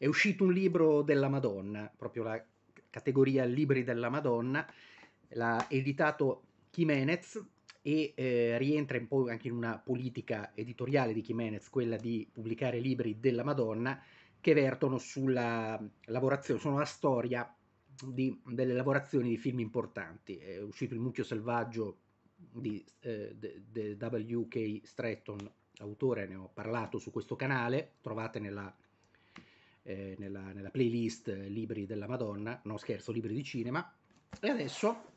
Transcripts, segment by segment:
È uscito un libro della Madonna, proprio la categoria Libri della Madonna, l'ha editato Jimenez e eh, rientra un po' anche in una politica editoriale di Jimenez, quella di pubblicare libri della Madonna che vertono sulla lavorazione, sono la storia di, delle lavorazioni di film importanti. È uscito Il mucchio selvaggio di eh, de, de W.K. Stratton, autore, ne ho parlato su questo canale, trovate nella eh, nella, nella, playlist eh, Libri della Madonna, no scherzo, Libri di Cinema. E adesso,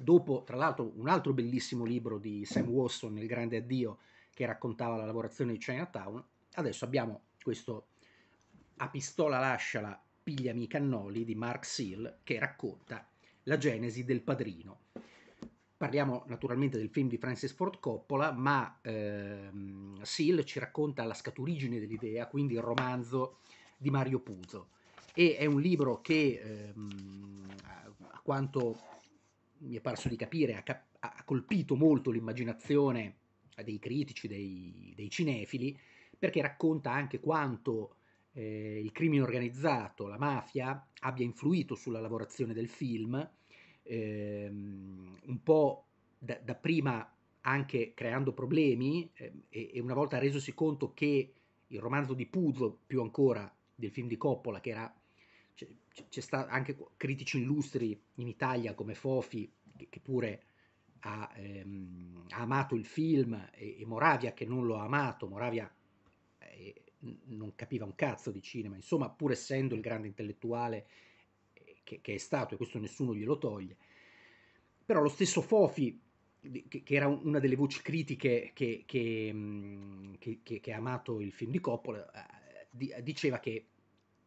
dopo tra l'altro un altro bellissimo libro di Sam Watson, Il Grande Addio, che raccontava la lavorazione di Chinatown, adesso abbiamo questo A pistola lasciala, pigliami i cannoli di Mark Seal, che racconta la genesi del padrino parliamo naturalmente del film di Francis Ford Coppola, ma ehm, Seal ci racconta la scaturigine dell'idea, quindi il romanzo di Mario Puzo e è un libro che ehm, a quanto mi è parso di capire ha, cap- ha colpito molto l'immaginazione dei critici, dei, dei cinefili, perché racconta anche quanto eh, il crimine organizzato, la mafia, abbia influito sulla lavorazione del film, ehm, un po' da, da, prima anche creando problemi ehm, e, e, una volta resosi conto che il romanzo di Puzo, più ancora del film di Coppola, che era c'è, c'è stato anche critici illustri in Italia come Fofi, che, che pure ha, ehm, ha, amato il film, e, e, Moravia che non lo ha amato, Moravia eh, non capiva un cazzo di cinema, insomma, pur essendo il grande intellettuale eh, che, che, è stato, e questo nessuno glielo toglie. Però lo stesso Fofi, che, che era una delle voci critiche che, che, mm, ha amato il film di Coppola, eh, diceva che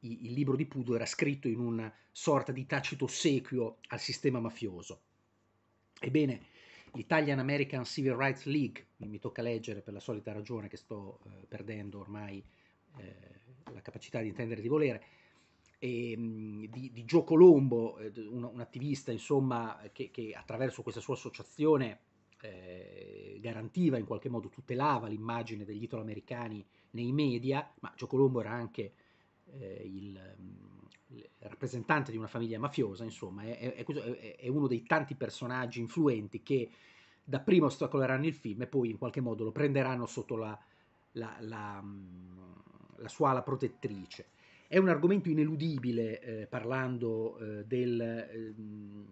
il libro di Pudo era scritto in una sorta di tacito ossequio al sistema mafioso. Ebbene, l'Italian American Civil Rights League, mi tocca leggere per la solita ragione che sto eh, perdendo ormai eh, la capacità di intendere di volere, e, ehm, di, di Gio Colombo, eh, un, un attivista insomma, che, che, attraverso questa sua associazione eh, garantiva in qualche modo, tutelava l'immagine degli italoamericani nei media, ma Gio Colombo era anche eh, il, mm, il, rappresentante di una famiglia mafiosa, insomma, è, è, è, uno dei tanti personaggi influenti che dapprima ostacoleranno il film e poi in qualche modo lo prenderanno sotto la, la, la, mm, la sua ala protettrice. È un argomento ineludibile eh, parlando eh, del, ehm,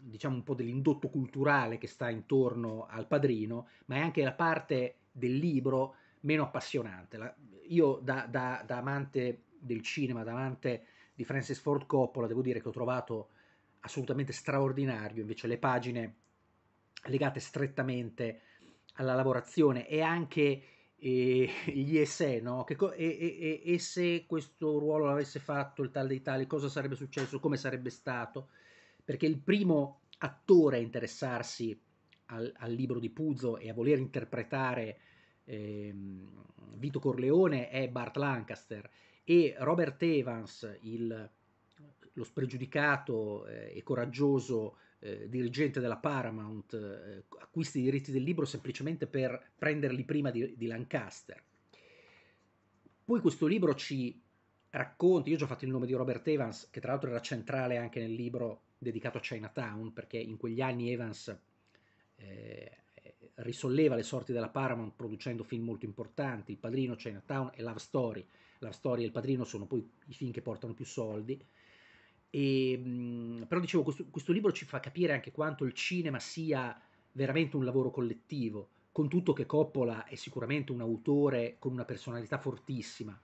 diciamo un po' dell'indotto culturale che sta intorno al padrino, ma è anche la parte del libro meno appassionante. La, io da, da, da, amante del cinema davanti di Francis Ford Coppola, devo dire che ho trovato assolutamente straordinario, invece le pagine legate strettamente alla lavorazione e anche eh, gli essè, no? Co- e, e, e, se questo ruolo l'avesse fatto il tal dei tali, cosa sarebbe successo, come sarebbe stato? Perché il primo attore a interessarsi al, al libro di Puzo e a voler interpretare eh, Vito Corleone è Bart Lancaster e Robert Evans, il, lo spregiudicato eh, e coraggioso eh, dirigente della Paramount, eh, acquista i diritti del libro semplicemente per prenderli prima di, di Lancaster. Poi questo libro ci racconta, io ho già fatto il nome di Robert Evans, che tra l'altro era centrale anche nel libro dedicato a Chinatown, perché in quegli anni Evans eh, risolleva le sorti della Paramount producendo film molto importanti, Il Padrino, Chinatown e Love Story, la storia e il padrino sono poi i film che portano più soldi. E, mm, però dicevo, questo, questo, libro ci fa capire anche quanto il cinema sia veramente un lavoro collettivo, con tutto che Coppola è sicuramente un autore con una personalità fortissima,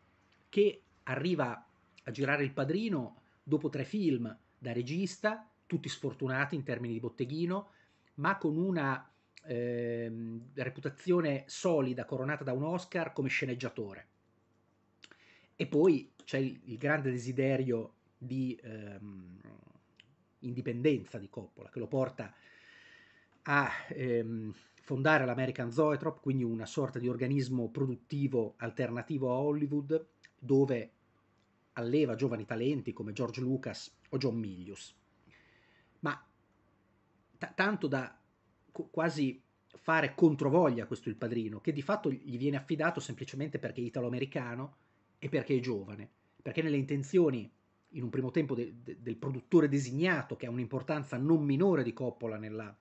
che arriva a girare il padrino dopo tre film da regista, tutti sfortunati in termini di botteghino, ma con una eh, reputazione solida, coronata da un Oscar come sceneggiatore. E poi c'è il, grande desiderio di ehm, indipendenza di Coppola che lo porta a ehm, fondare l'American Zoetrop, quindi una sorta di organismo produttivo alternativo a Hollywood dove alleva giovani talenti come George Lucas o John Milius. Ma t- tanto da co- quasi fare controvoglia questo il padrino, che di fatto gli viene affidato semplicemente perché è italo-americano e perché è giovane, perché nelle intenzioni in un primo tempo de, de, del produttore designato, che ha un'importanza non minore di Coppola nella,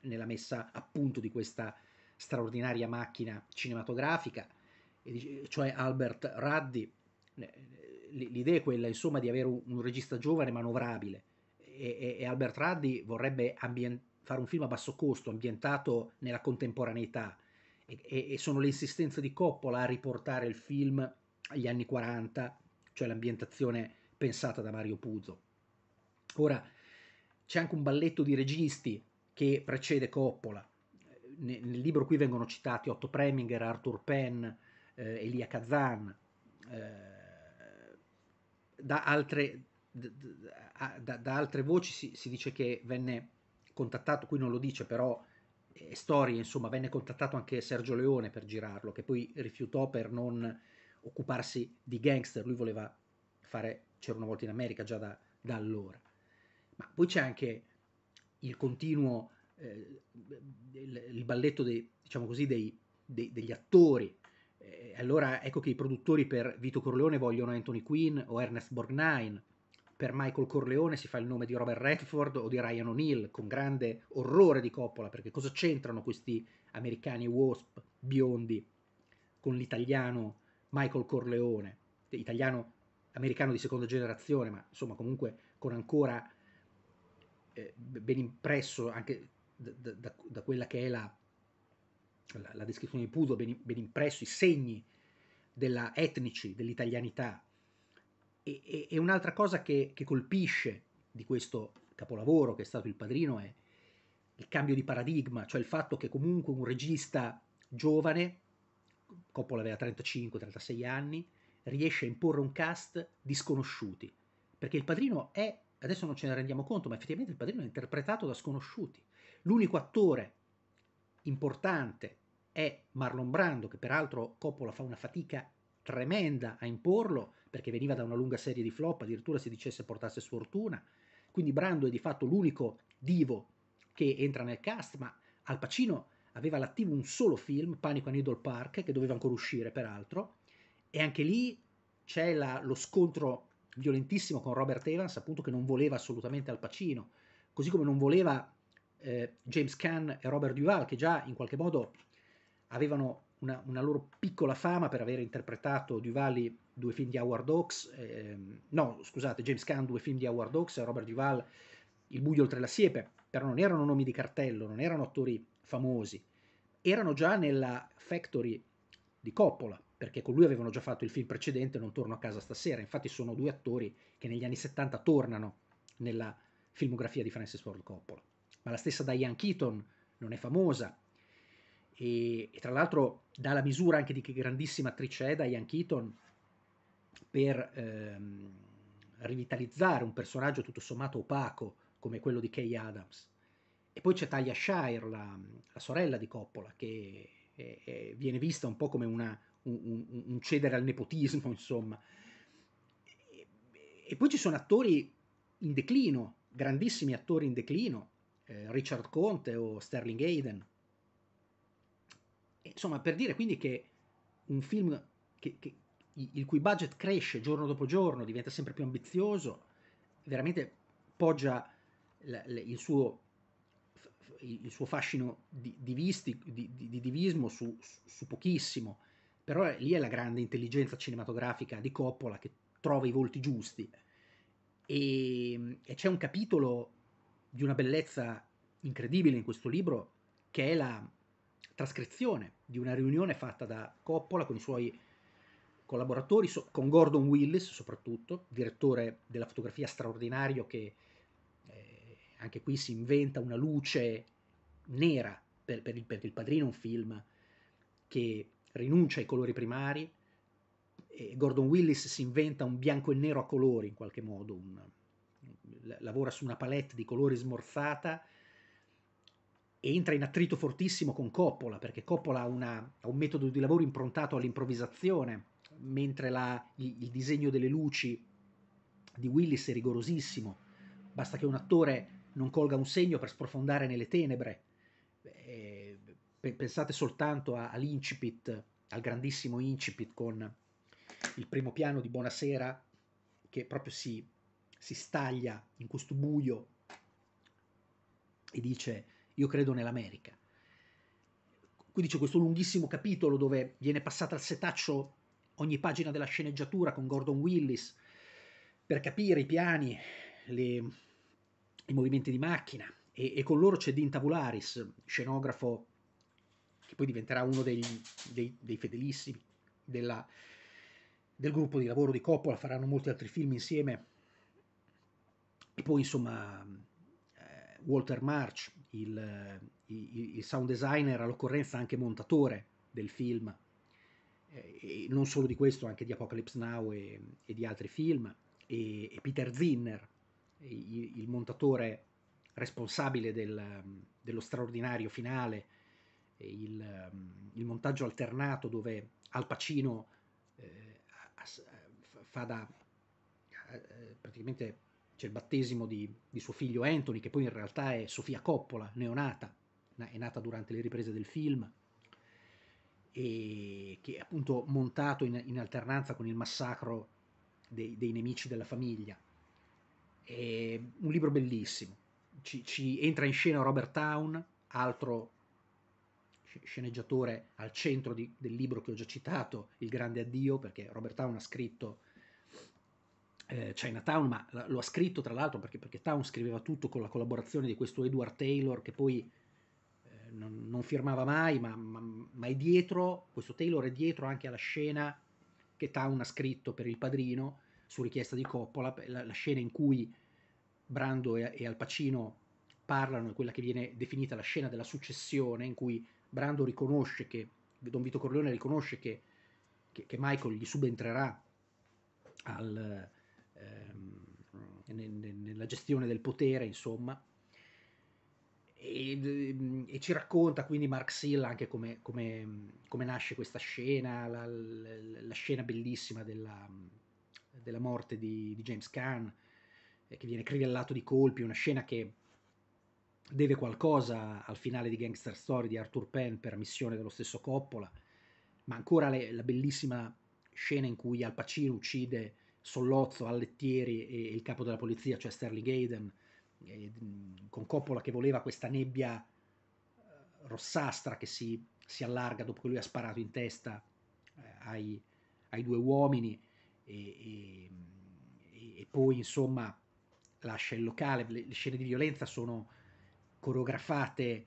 nella messa a punto di questa straordinaria macchina cinematografica, cioè Albert Raddi. Eh, l'idea è quella, insomma, di avere un regista giovane manovrabile e, e Albert Raddi vorrebbe ambient- fare un film a basso costo, ambientato nella contemporaneità e, e sono le insistenze di Coppola a riportare il film gli anni 40, cioè l'ambientazione pensata da Mario Puzo. Ora, c'è anche un balletto di registi che precede Coppola. Nel libro qui vengono citati Otto Preminger, Arthur Penn, eh, Elia Kazan, eh, da, altre, da, da, altre, voci si, si, dice che venne contattato, qui non lo dice però, eh, storie, insomma, venne contattato anche Sergio Leone per girarlo, che poi rifiutò per non occuparsi di gangster, lui voleva fare C'era una volta in America già da, da allora. Ma poi c'è anche il continuo, eh, il, il, balletto dei, diciamo così, dei, dei, degli attori. Eh, allora ecco che i produttori per Vito Corleone vogliono Anthony Quinn o Ernest Borgnine, per Michael Corleone si fa il nome di Robert Redford o di Ryan O'Neill, con grande orrore di Coppola, perché cosa c'entrano questi americani wasp biondi con l'italiano Michael Corleone, italiano americano di seconda generazione, ma insomma comunque con ancora eh, ben impresso anche da, da, da, quella che è la, la, la descrizione di Puzo, ben, ben, impresso i segni della etnici, dell'italianità. E, e, e un'altra cosa che, che, colpisce di questo capolavoro che è stato il padrino è il cambio di paradigma, cioè il fatto che comunque un regista giovane Coppola aveva 35-36 anni, riesce a imporre un cast di sconosciuti, perché il padrino è, adesso non ce ne rendiamo conto, ma effettivamente il padrino è interpretato da sconosciuti. L'unico attore importante è Marlon Brando, che peraltro Coppola fa una fatica tremenda a imporlo, perché veniva da una lunga serie di flop, addirittura si dicesse portasse sfortuna, quindi Brando è di fatto l'unico divo che entra nel cast, ma Al Pacino aveva all'attivo un solo film, Panico a Needle Park, che doveva ancora uscire peraltro, e anche lì c'è la, lo scontro violentissimo con Robert Evans, appunto che non voleva assolutamente Al Pacino, così come non voleva eh, James Caan e Robert Duval, che già in qualche modo avevano una, una loro piccola fama per aver interpretato Duval due film di Howard Oaks, ehm, no scusate, James Caan due film di Howard Oaks e Robert Duval Il buio oltre la siepe, però non erano nomi di cartello, non erano attori famosi erano già nella factory di Coppola, perché con lui avevano già fatto il film precedente Non torno a casa stasera, infatti sono due attori che negli anni 70 tornano nella filmografia di Francis Ford Coppola. Ma la stessa Diane Keaton non è famosa e, e tra l'altro dà la misura anche di che grandissima attrice è Diane Keaton per ehm, rivitalizzare un personaggio tutto sommato opaco come quello di Kay Adams. E poi c'è Talia Shire, la, la sorella di Coppola, che è, è, viene vista un po' come una, un, un, un, cedere al nepotismo, insomma. E, e, poi ci sono attori in declino, grandissimi attori in declino, eh, Richard Conte o Sterling Hayden. E, insomma, per dire quindi che un film che, che, il cui budget cresce giorno dopo giorno, diventa sempre più ambizioso, veramente poggia il suo il suo fascino di, divisti, di, di divismo su, su, pochissimo, però lì è la grande intelligenza cinematografica di Coppola che trova i volti giusti e, ehm, e c'è un capitolo di una bellezza incredibile in questo libro che è la trascrizione di una riunione fatta da Coppola con i suoi collaboratori, so, con Gordon Willis soprattutto, direttore della fotografia straordinario che eh, anche qui si inventa una luce nera per, per, il, per il padrino, un film che rinuncia ai colori primari. E Gordon Willis si inventa un bianco e nero a colori in qualche modo, un, lavora su una palette di colori smorzata e entra in attrito fortissimo con Coppola, perché Coppola ha, una, ha un metodo di lavoro improntato all'improvvisazione, mentre la, il, il, disegno delle luci di Willis è rigorosissimo. Basta che un attore non colga un segno per sprofondare nelle tenebre eh, pensate soltanto a, all'incipit, al grandissimo incipit con il primo piano di Buonasera che proprio si, si staglia in questo buio e dice io credo nell'America. Quindi c'è questo lunghissimo capitolo dove viene passata al setaccio ogni pagina della sceneggiatura con Gordon Willis per capire i piani, le, i movimenti di macchina, e, e con loro c'è Dean Tavularis, scenografo che poi diventerà uno degli, dei, dei, fedelissimi della, del gruppo di lavoro di Coppola, faranno molti altri film insieme. E poi insomma eh, Walter March, il, il, il sound designer all'occorrenza anche montatore del film, eh, e non solo di questo, anche di Apocalypse Now e, e di altri film, e, e Peter Zinner, il, il montatore responsabile del, dello straordinario finale, il, il, montaggio alternato dove Al Pacino eh, fa da eh, praticamente c'è il battesimo di, di, suo figlio Anthony, che poi in realtà è Sofia Coppola, neonata, è nata durante le riprese del film, e che è appunto montato in, in alternanza con il massacro dei, dei nemici della famiglia. È un libro bellissimo, ci, ci entra in scena Robert Town, altro sceneggiatore al centro di, del libro che ho già citato, Il Grande Addio, perché Robert Town ha scritto eh, Chinatown, ma lo ha scritto tra l'altro perché, perché, Town scriveva tutto con la collaborazione di questo Edward Taylor che poi eh, non, non, firmava mai, ma, ma, ma, è dietro, questo Taylor è dietro anche alla scena che Town ha scritto per Il Padrino su richiesta di Coppola, la, la scena in cui Brando e, e Al Pacino parlano in quella che viene definita la scena della successione, in cui Brando riconosce che Don Vito Corleone riconosce che, che, che Michael gli subentrerà al, ehm, nella gestione del potere, insomma. E, ehm, e, ci racconta quindi Mark Seal anche come, come, come nasce questa scena, la, la, la scena bellissima della, della morte di, di James Caan, che viene crivellato di colpi, una scena che deve qualcosa al finale di Gangster Story di Arthur Penn per missione dello stesso Coppola, ma ancora le, la bellissima scena in cui Al Pacino uccide Sollozzo, Allettieri e il capo della polizia, cioè Sterling Hayden, e, con Coppola che voleva questa nebbia eh, rossastra che si, si, allarga dopo che lui ha sparato in testa eh, ai, ai, due uomini e, e, e poi insomma lascia il locale, le, le scene di violenza sono coreografate,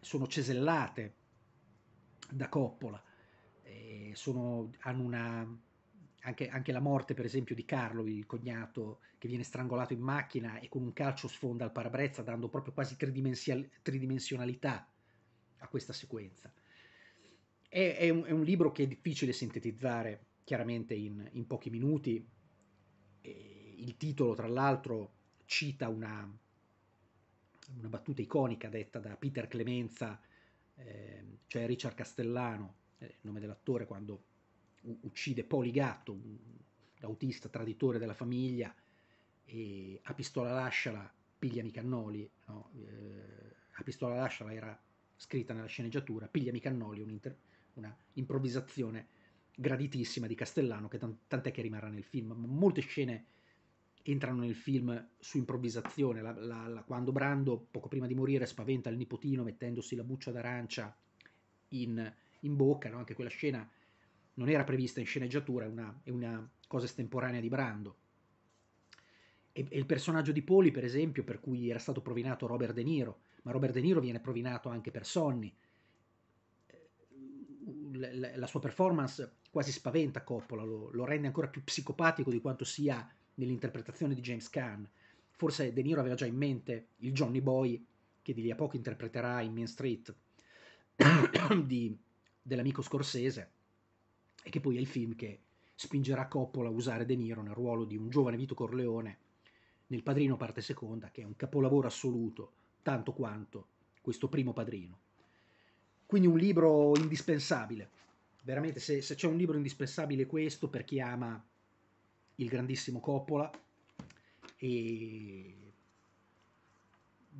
sono cesellate da Coppola, eh, sono, hanno una, anche, anche, la morte per esempio di Carlo, il cognato che viene strangolato in macchina e con un calcio sfonda il parabrezza dando proprio quasi tridimensionalità a questa sequenza. È, è, un, è, un, libro che è difficile sintetizzare chiaramente in, in pochi minuti il titolo, tra l'altro, cita una, una, battuta iconica detta da Peter Clemenza, eh, cioè Richard Castellano, il eh, nome dell'attore, quando uccide Poligatto, un, l'autista traditore della famiglia, e a pistola lasciala pigliami cannoli, no? eh, a pistola lasciala era scritta nella sceneggiatura, pigliami cannoli, una improvvisazione graditissima di Castellano, che tant- tant'è che rimarrà nel film, molte scene entrano nel film su improvvisazione, la, la, la, quando Brando, poco prima di morire, spaventa il nipotino mettendosi la buccia d'arancia in, in bocca, no? anche quella scena non era prevista in sceneggiatura, è una, è una cosa estemporanea di Brando. E, e, il personaggio di Poli, per esempio, per cui era stato provinato Robert De Niro, ma Robert De Niro viene provinato anche per Sonny. La, la sua performance quasi spaventa Coppola, lo, lo rende ancora più psicopatico di quanto sia nell'interpretazione di James Caan. Forse De Niro aveva già in mente il Johnny Boy, che di lì a poco interpreterà in Main Street, di, dell'amico Scorsese, e che poi è il film che spingerà Coppola a usare De Niro nel ruolo di un giovane Vito Corleone nel Padrino parte seconda, che è un capolavoro assoluto, tanto quanto questo primo Padrino. Quindi un libro indispensabile, veramente se, se c'è un libro indispensabile questo per chi ama il grandissimo Coppola e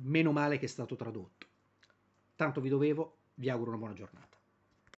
meno male che è stato tradotto. Tanto vi dovevo, vi auguro una buona giornata.